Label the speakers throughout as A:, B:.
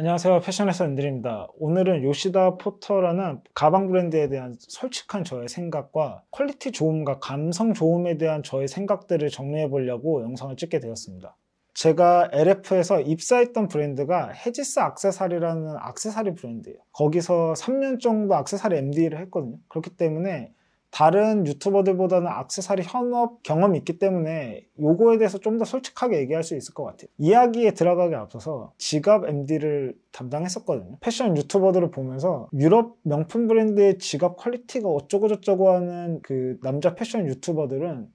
A: 안녕하세요. 패션에서 엔드입니다. 오늘은 요시다 포터라는 가방 브랜드에 대한 솔직한 저의 생각과 퀄리티 좋음과 감성 좋음에 대한 저의 생각들을 정리해 보려고 영상을 찍게 되었습니다. 제가 LF에서 입사했던 브랜드가 헤지스 악세사리라는 악세사리 브랜드예요. 거기서 3년 정도 악세사리 MD를 했거든요. 그렇기 때문에 다른 유튜버들보다는 악세사리 현업 경험이 있기 때문에 요거에 대해서 좀 더 솔직하게 얘기할 수 있을 것 같아요. 이야기에 들어가기 앞서서 지갑 MD를 담당했었거든요. 패션 유튜버들을 보면서 유럽 명품 브랜드의 지갑 퀄리티가 어쩌고저쩌고 하는 그 남자 패션 유튜버들은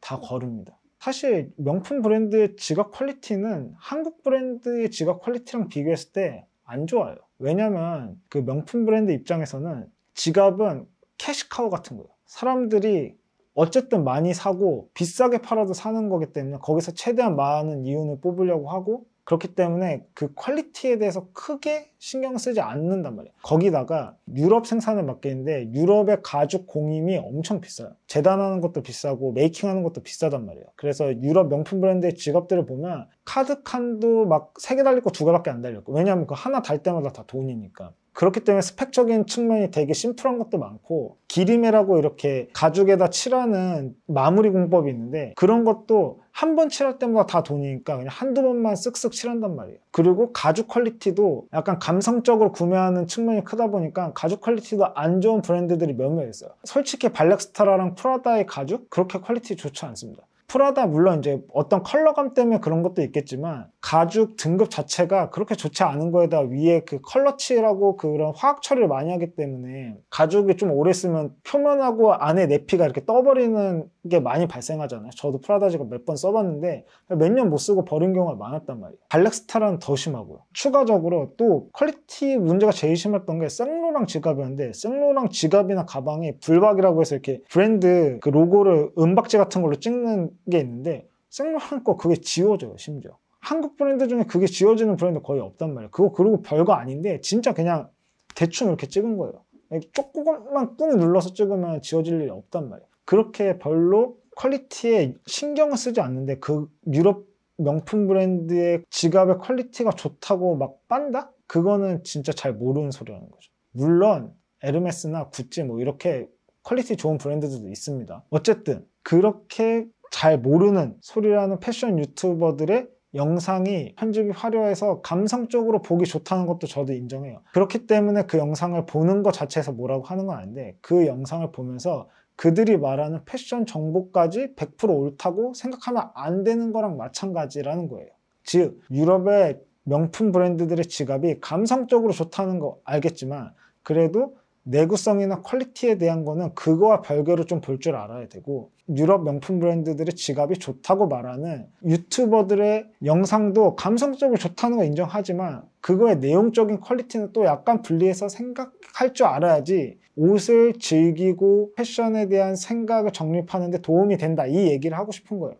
A: 다 거릅니다. 사실 명품 브랜드의 지갑 퀄리티는 한국 브랜드의 지갑 퀄리티랑 비교했을 때 안 좋아요. 왜냐면 그 명품 브랜드 입장에서는 지갑은 캐시카우 같은 거예요. 사람들이 어쨌든 많이 사고 비싸게 팔아도 사는 거기 때문에 거기서 최대한 많은 이윤을 뽑으려고 하고 그렇기 때문에 그 퀄리티에 대해서 크게 신경 쓰지 않는단 말이에요. 거기다가 유럽 생산을 맡기는데 유럽의 가죽 공임이 엄청 비싸요. 재단하는 것도 비싸고 메이킹하는 것도 비싸단 말이에요. 그래서 유럽 명품 브랜드의 직업들을 보면 카드 칸도 막 세 개 달릴 거두 개밖에 안 달렸고 왜냐하면 그 하나 달 때마다 다 돈이니까 그렇기 때문에 스펙적인 측면이 되게 심플한 것도 많고 기림메라고 이렇게 가죽에다 칠하는 마무리 공법이 있는데 그런 것도 한 번 칠할 때마다 다 돈이니까 그냥 한두 번만 쓱쓱 칠한단 말이에요 그리고 가죽 퀄리티도 약간 감성적으로 구매하는 측면이 크다 보니까 가죽 퀄리티도 안 좋은 브랜드들이 몇몇 있어요 솔직히 발렉스타라랑 프라다의 가죽 그렇게 퀄리티 좋지 않습니다 프라다 물론 이제 어떤 컬러감 때문에 그런 것도 있겠지만 가죽 등급 자체가 그렇게 좋지 않은 거에다 위에 그 컬러칠하고 그런 화학 처리를 많이 하기 때문에 가죽이 좀 오래 쓰면 표면하고 안에 내피가 이렇게 떠버리는 게 많이 발생하잖아요. 저도 프라다 지금 몇번 써봤는데 몇 년 못 쓰고 버린 경우가 많았단 말이에요. 발렉스타라는 더 심하고요. 추가적으로 또 퀄리티 문제가 제일 심했던 게 생로랑 지갑이었는데 생로랑 지갑이나 가방이 불박이라고 해서 이렇게 브랜드 그 로고를 은박지 같은 걸로 찍는 게 있는데 생마는거 그게 지워져요 심지어 한국 브랜드 중에 그게 지워지는 브랜드 거의 없단 말이에요 그거 그리고 별거 아닌데 진짜 그냥 대충 이렇게 찍은 거예요 그러니까 조금만 꾹 눌러서 찍으면 지워질 일이 없단 말이에요 그렇게 별로 퀄리티에 신경을 쓰지 않는데 그 유럽 명품 브랜드의 지갑의 퀄리티가 좋다고 막 빤다? 그거는 진짜 잘 모르는 소리라는 거죠 물론 에르메스나 구찌 뭐 이렇게 퀄리티 좋은 브랜드들도 있습니다 어쨌든 그렇게 잘 모르는 소리라는 패션 유튜버들의 영상이 편집이 화려해서 감성적으로 보기 좋다는 것도 저도 인정해요. 그렇기 때문에 그 영상을 보는 것 자체에서 뭐라고 하는 건 아닌데 그 영상을 보면서 그들이 말하는 패션 정보까지 100% 옳다고 생각하면 안 되는 거랑 마찬가지라는 거예요. 즉, 유럽의 명품 브랜드들의 지갑이 감성적으로 좋다는 거 알겠지만 그래도 내구성이나 퀄리티에 대한 거는 그거와 별개로 좀 볼 줄 알아야 되고 유럽 명품 브랜드들의 지갑이 좋다고 말하는 유튜버들의 영상도 감성적으로 좋다는 걸 인정하지만 그거의 내용적인 퀄리티는 또 약간 분리해서 생각할 줄 알아야지 옷을 즐기고 패션에 대한 생각을 정립하는데 도움이 된다 이 얘기를 하고 싶은 거예요.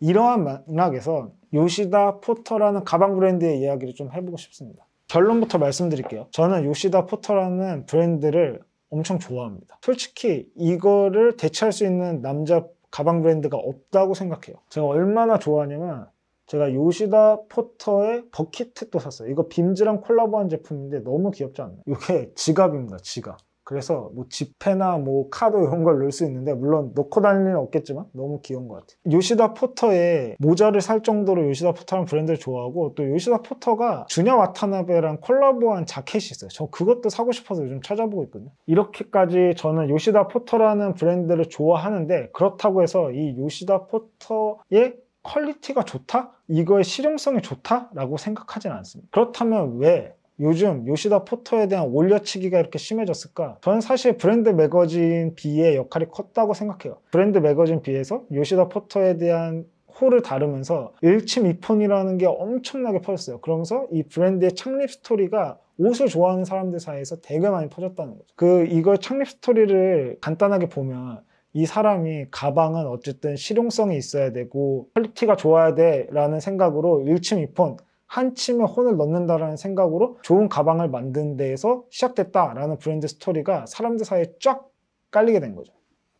A: 이러한 맥락에서 요시다 포터라는 가방 브랜드의 이야기를 좀 해보고 싶습니다. 결론부터 말씀드릴게요. 저는 요시다 포터라는 브랜드를 엄청 좋아합니다. 솔직히 이거를 대체할 수 있는 남자 가방 브랜드가 없다고 생각해요. 제가 얼마나 좋아하냐면 제가 요시다 포터의 버킷도 샀어요. 이거 빔즈랑 콜라보한 제품인데 너무 귀엽지 않나요? 이게 지갑입니다. 지갑. 그래서 뭐 지폐나 뭐 카드 이런 걸 넣을 수 있는데 물론 넣고 다닐 일은 없겠지만 너무 귀여운 것 같아요. 요시다 포터의 모자를 살 정도로 요시다 포터라는 브랜드를 좋아하고 또 요시다 포터가 주냐 와타나베랑 콜라보한 자켓이 있어요. 저 그것도 사고 싶어서 요즘 찾아보고 있거든요. 이렇게까지 저는 요시다 포터라는 브랜드를 좋아하는데 그렇다고 해서 이 요시다 포터의 퀄리티가 좋다? 이거의 실용성이 좋다라고 생각하진 않습니다. 그렇다면 왜 요즘 요시다 포터에 대한 올려치기가 이렇게 심해졌을까? 저는 사실 브랜드 매거진 B의 역할이 컸다고 생각해요. 브랜드 매거진 B에서 요시다 포터에 대한 호를 다루면서 일침이폰이라는 게 엄청나게 퍼졌어요. 그러면서 이 브랜드의 창립 스토리가 옷을 좋아하는 사람들 사이에서 되게 많이 퍼졌다는 거죠. 그 이걸 창립 스토리를 간단하게 보면 이 사람이 가방은 어쨌든 실용성이 있어야 되고 퀄리티가 좋아야 돼라는 생각으로 일침이폰 한침에 혼을 넣는다라는 생각으로 좋은 가방을 만든 데에서 시작됐다라는 브랜드 스토리가 사람들 사이에 쫙 깔리게 된 거죠.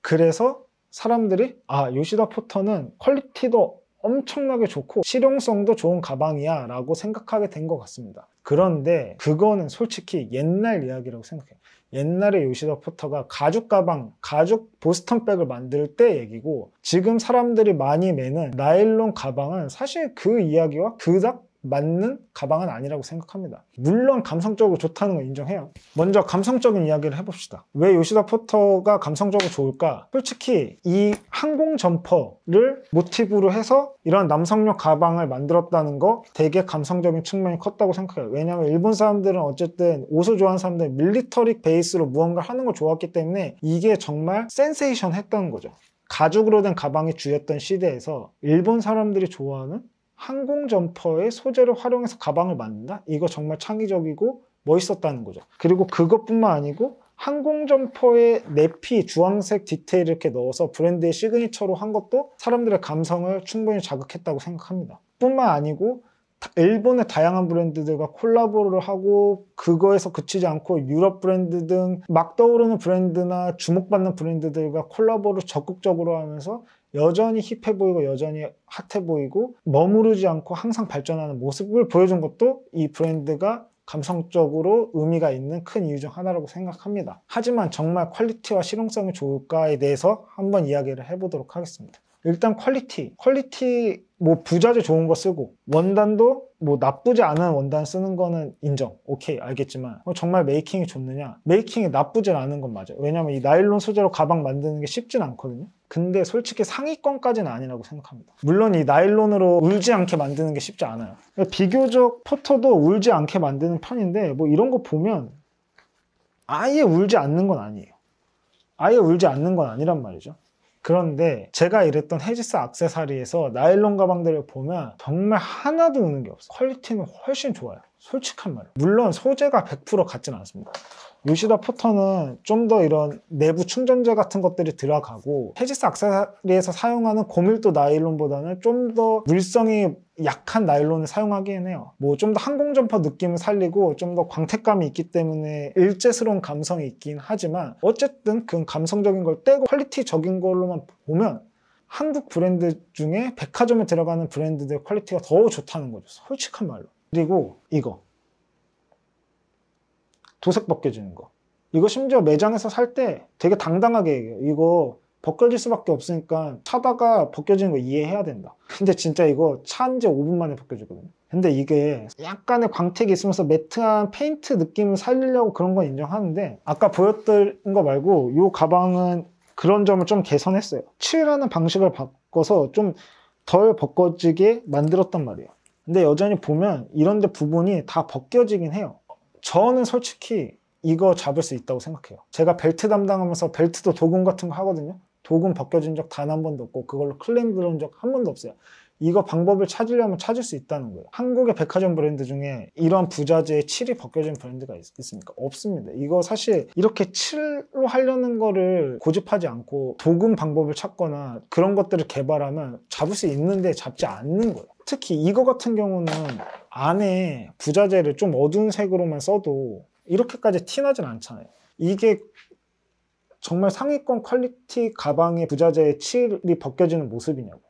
A: 그래서 사람들이 아 요시다 포터는 퀄리티도 엄청나게 좋고 실용성도 좋은 가방이야 라고 생각하게 된 것 같습니다. 그런데 그거는 솔직히 옛날 이야기라고 생각해요. 옛날에 요시다 포터가 가죽 가방, 가죽 보스턴백을 만들 때 얘기고 지금 사람들이 많이 매는 나일론 가방은 사실 그 이야기와 그닥 맞는 가방은 아니라고 생각합니다. 물론 감성적으로 좋다는 건 인정해요. 먼저 감성적인 이야기를 해봅시다. 왜 요시다 포터가 감성적으로 좋을까? 솔직히 이 항공 점퍼를 모티브로 해서 이런 남성용 가방을 만들었다는 거 되게 감성적인 측면이 컸다고 생각해요. 왜냐하면 일본 사람들은 어쨌든 옷을 좋아하는 사람들은 밀리터리 베이스로 무언가 하는 걸 좋았기 아 때문에 이게 정말 센세이션 했던 거죠. 가죽으로 된 가방이 주였던 시대에서 일본 사람들이 좋아하는 항공 점퍼의 소재를 활용해서 가방을 만든다? 이거 정말 창의적이고 멋있었다는 거죠. 그리고 그것뿐만 아니고 항공 점퍼의 내피 주황색 디테일 이렇게 넣어서 브랜드의 시그니처로 한 것도 사람들의 감성을 충분히 자극했다고 생각합니다. 뿐만 아니고 일본의 다양한 브랜드들과 콜라보를 하고 그거에서 그치지 않고 유럽 브랜드 등 막 떠오르는 브랜드나 주목받는 브랜드들과 콜라보를 적극적으로 하면서 여전히 힙해 보이고 여전히 핫해 보이고 머무르지 않고 항상 발전하는 모습을 보여준 것도 이 브랜드가 감성적으로 의미가 있는 큰 이유 중 하나라고 생각합니다. 하지만 정말 퀄리티와 실용성이 좋을까에 대해서 한번 이야기를 해보도록 하겠습니다. 일단 퀄리티. 퀄리티 뭐 부자재 좋은 거 쓰고 원단도 뭐 나쁘지 않은 원단 쓰는 거는 인정. 오케이 알겠지만 어, 정말 메이킹이 좋느냐? 메이킹이 나쁘진 않은 건 맞아요. 왜냐면 이 나일론 소재로 가방 만드는 게 쉽진 않거든요. 근데 솔직히 상위권까지는 아니라고 생각합니다. 물론 이 나일론으로 울지 않게 만드는 게 쉽지 않아요. 비교적 포터도 울지 않게 만드는 편인데 뭐 이런 거 보면 아예 울지 않는 건 아니에요. 아예 울지 않는 건 아니란 말이죠. 그런데 제가 일했던 헤지스 악세사리에서 나일론 가방들을 보면 정말 하나도 우는 게 없어요. 퀄리티는 훨씬 좋아요. 솔직한 말이 물론 소재가 100% 같진 않습니다. 요시다 포터는 좀 더 이런 내부 충전재 같은 것들이 들어가고 헤지스 악세사리에서 사용하는 고밀도 나일론보다는 좀 더 물성이 약한 나일론을 사용하기는 해요. 뭐 좀 더 항공 점퍼 느낌을 살리고 좀 더 광택감이 있기 때문에 일제스러운 감성이 있긴 하지만 어쨌든 그 감성적인 걸 떼고 퀄리티적인 걸로만 보면 한국 브랜드 중에 백화점에 들어가는 브랜드들 퀄리티가 더 좋다는 거죠. 솔직한 말로. 그리고 이거 도색 벗겨지는 거 이거 심지어 매장에서 살 때 되게 당당하게 얘기해요 이거 벗겨질 수밖에 없으니까 차다가 벗겨지는 거 이해해야 된다 근데 진짜 이거 찬지 5분 만에 벗겨지거든요 근데 이게 약간의 광택이 있으면서 매트한 페인트 느낌 을 살리려고 그런 건 인정하는데 아까 보였던 거 말고 이 가방은 그런 점을 좀 개선했어요 칠하는 방식을 바꿔서 좀 덜 벗겨지게 만들었단 말이에요 근데 여전히 보면 이런데 부분이 다 벗겨지긴 해요. 저는 솔직히 이거 잡을 수 있다고 생각해요. 제가 벨트 담당하면서 벨트도 도금 같은 거 하거든요. 도금 벗겨진 적 단 한 번도 없고 그걸로 클레임 들어온 적 한 번도 없어요. 이거 방법을 찾으려면 찾을 수 있다는 거예요. 한국의 백화점 브랜드 중에 이런 부자재의 칠이 벗겨진 브랜드가 있, 습니까 없습니다. 이거 사실 이렇게 칠로 하려는 거를 고집하지 않고 도금 방법을 찾거나 그런 것들을 개발하면 잡을 수 있는데 잡지 않는 거예요. 특히 이거 같은 경우는 안에 부자재를 좀 어두운 색으로만 써도 이렇게까지 티나진 않잖아요. 이게 정말 상위권 퀄리티 가방의 부자재의 칠이 벗겨지는 모습이냐고.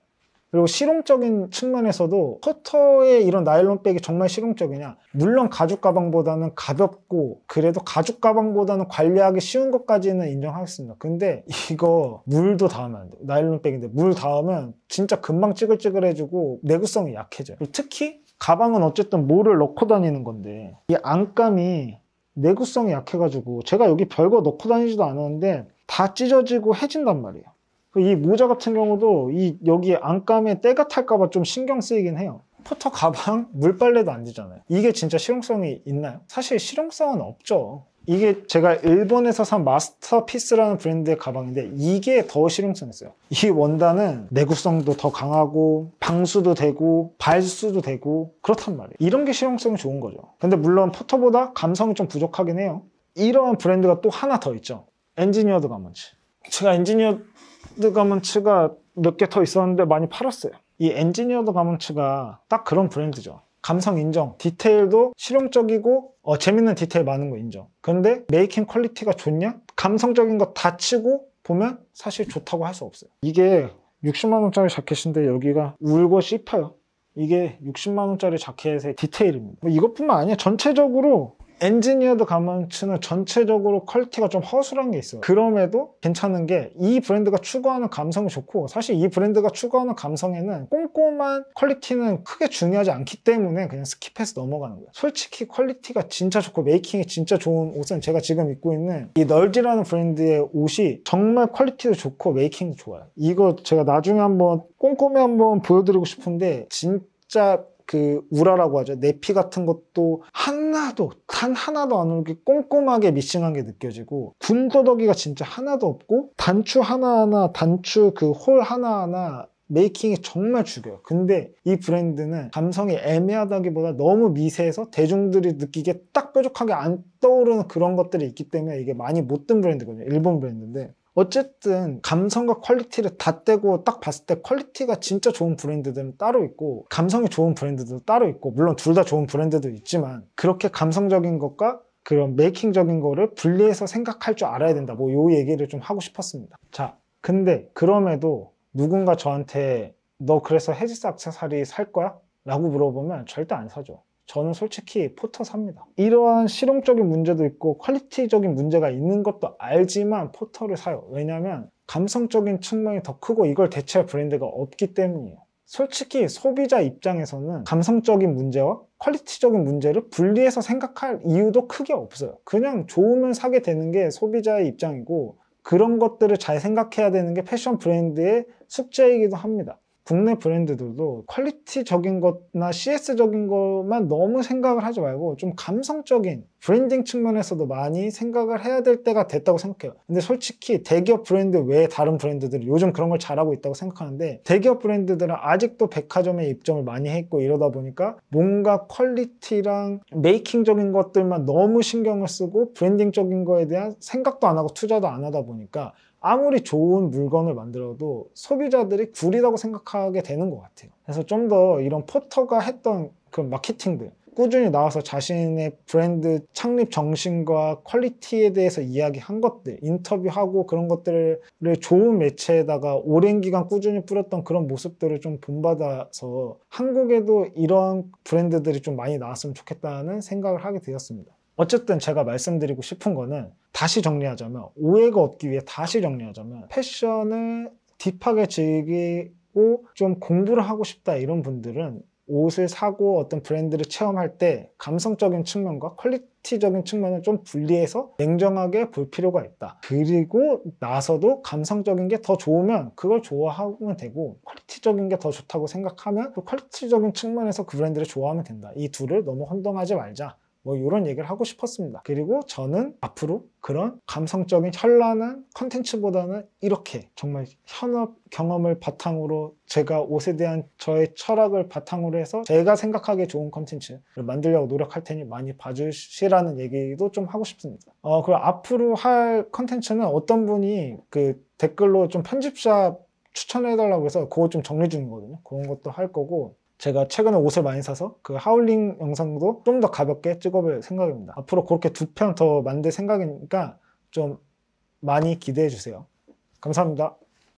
A: 그리고 실용적인 측면에서도 커터의 이런 나일론백이 정말 실용적이냐 물론 가죽 가방보다는 가볍고 그래도 가죽 가방보다는 관리하기 쉬운 것까지는 인정하겠습니다 근데 이거 물도 닿으면 안 돼요 나일론백인데 물 닿으면 진짜 금방 찌글찌글해지고 내구성이 약해져요 특히 가방은 어쨌든 뭐를 넣고 다니는 건데 이 안감이 내구성이 약해가지고 제가 여기 별거 넣고 다니지도 않았는데 다 찢어지고 해진단 말이에요 이 모자 같은 경우도 이 여기 안감에 때가 탈까봐 좀 신경 쓰이긴 해요. 포터 가방, 물빨래도 안 되잖아요. 이게 진짜 실용성이 있나요? 사실 실용성은 없죠. 이게 제가 일본에서 산 마스터피스라는 브랜드의 가방인데 이게 더 실용성 있어요 이 원단은 내구성도 더 강하고 방수도 되고 발수도 되고 그렇단 말이에요 이런 게 실용성이 좋은 거죠 근데 물론 포터보다 감성이 좀 부족하긴 해요 이런 브랜드가 또 하나 더 있죠 엔지니어드 가먼지 제가 엔지니어 엑스포드 가문츠가 몇 개 더 있었는데 많이 팔았어요. 이 엔지니어드 가문츠가 딱 그런 브랜드죠. 감성 인정, 디테일도 실용적이고 어, 재밌는 디테일 많은 거 인정. 근데 메이킹 퀄리티가 좋냐? 감성적인 거 다 치고 보면 사실 좋다고 할 수 없어요. 이게 60만원짜리 자켓인데 여기가 울고 씹혀요. 이게 60만원짜리 자켓의 디테일입니다. 뭐 이것뿐만 아니에요 전체적으로 엔지니어도 가만치는 전체적으로 퀄리티가 좀 허술한 게 있어요 그럼에도 괜찮은 게 이 브랜드가 추구하는 감성이 좋고 사실 이 브랜드가 추구하는 감성에는 꼼꼼한 퀄리티는 크게 중요하지 않기 때문에 그냥 스킵해서 넘어가는 거예요 솔직히 퀄리티가 진짜 좋고 메이킹이 진짜 좋은 옷은 제가 지금 입고 있는 이 널지라는 브랜드의 옷이 정말 퀄리티도 좋고 메이킹도 좋아요 이거 제가 나중에 한번 꼼꼼히 한번 보여드리고 싶은데 진짜 그 우라라고 하죠. 내피 같은 것도 하나도 단 하나도 안 오게 꼼꼼하게 미싱한 게 느껴지고 군더더기가 진짜 하나도 없고 단추 하나하나 단추 그 홀 하나하나 메이킹이 정말 죽여요. 근데 이 브랜드는 감성이 애매하다기보다 너무 미세해서 대중들이 느끼기에 딱 뾰족하게 안 떠오르는 그런 것들이 있기 때문에 이게 많이 못 든 브랜드거든요. 일본 브랜드인데 어쨌든 감성과 퀄리티를 다 떼고 딱 봤을 때 퀄리티가 진짜 좋은 브랜드들은 따로 있고 감성이 좋은 브랜드도 따로 있고 물론 둘 다 좋은 브랜드도 있지만 그렇게 감성적인 것과 그런 메이킹적인 거를 분리해서 생각할 줄 알아야 된다 뭐요 얘기를 좀 하고 싶었습니다 자 근데 그럼에도 누군가 저한테 너 그래서 헤지스 악세사리 살 거야? 라고 물어보면 절대 안 사죠 저는 솔직히 포터 삽니다. 이러한 실용적인 문제도 있고 퀄리티적인 문제가 있는 것도 알지만 포터를 사요. 왜냐하면 감성적인 측면이 더 크고 이걸 대체할 브랜드가 없기 때문이에요. 솔직히 소비자 입장에서는 감성적인 문제와 퀄리티적인 문제를 분리해서 생각할 이유도 크게 없어요. 그냥 좋으면 사게 되는 게 소비자의 입장이고 그런 것들을 잘 생각해야 되는 게 패션 브랜드의 숙제이기도 합니다. 국내 브랜드들도 퀄리티적인 것나 CS적인 것만 너무 생각을 하지 말고 좀 감성적인 브랜딩 측면에서도 많이 생각을 해야 될 때가 됐다고 생각해요. 근데 솔직히 대기업 브랜드 외에 다른 브랜드들이 요즘 그런 걸 잘하고 있다고 생각하는데 대기업 브랜드들은 아직도 백화점에 입점을 많이 했고 이러다 보니까 뭔가 퀄리티랑 메이킹적인 것들만 너무 신경을 쓰고 브랜딩적인 거에 대한 생각도 안 하고 투자도 안 하다 보니까 아무리 좋은 물건을 만들어도 소비자들이 구리라고 생각하게 되는 것 같아요. 그래서 좀 더 이런 포터가 했던 그 마케팅들 꾸준히 나와서 자신의 브랜드 창립 정신과 퀄리티에 대해서 이야기한 것들, 인터뷰하고 그런 것들을 좋은 매체에다가 오랜 기간 꾸준히 뿌렸던 그런 모습들을 좀 본받아서 한국에도 이런 브랜드들이 좀 많이 나왔으면 좋겠다는 생각을 하게 되었습니다. 어쨌든 제가 말씀드리고 싶은 거는 다시 정리하자면 오해가 없기 위해 다시 정리하자면 패션을 딥하게 즐기고 좀 공부를 하고 싶다 이런 분들은 옷을 사고 어떤 브랜드를 체험할 때 감성적인 측면과 퀄리티적인 측면을 좀 분리해서 냉정하게 볼 필요가 있다. 그리고 나서도 감성적인 게 더 좋으면 그걸 좋아하면 되고 퀄리티적인 게 더 좋다고 생각하면 또 퀄리티적인 측면에서 그 브랜드를 좋아하면 된다. 이 둘을 너무 혼동하지 말자. 뭐 이런 얘기를 하고 싶었습니다. 그리고 저는 앞으로 그런 감성적인 현란한 컨텐츠보다는 이렇게 정말 현업 경험을 바탕으로 제가 옷에 대한 저의 철학을 바탕으로 해서 제가 생각하기에 좋은 컨텐츠를 만들려고 노력할 테니 많이 봐주시라는 얘기도 좀 하고 싶습니다. 어, 그리고 앞으로 할 컨텐츠는 어떤 분이 그 댓글로 좀 편집샵 추천해달라고 해서 그거 좀 정리 중이거든요. 그런 것도 할 거고 제가 최근에 옷을 많이 사서 그 하울링 영상도 좀 더 가볍게 찍어볼 생각입니다. 앞으로 그렇게 두 편 더 만들 생각이니까 좀 많이 기대해 주세요. 감사합니다.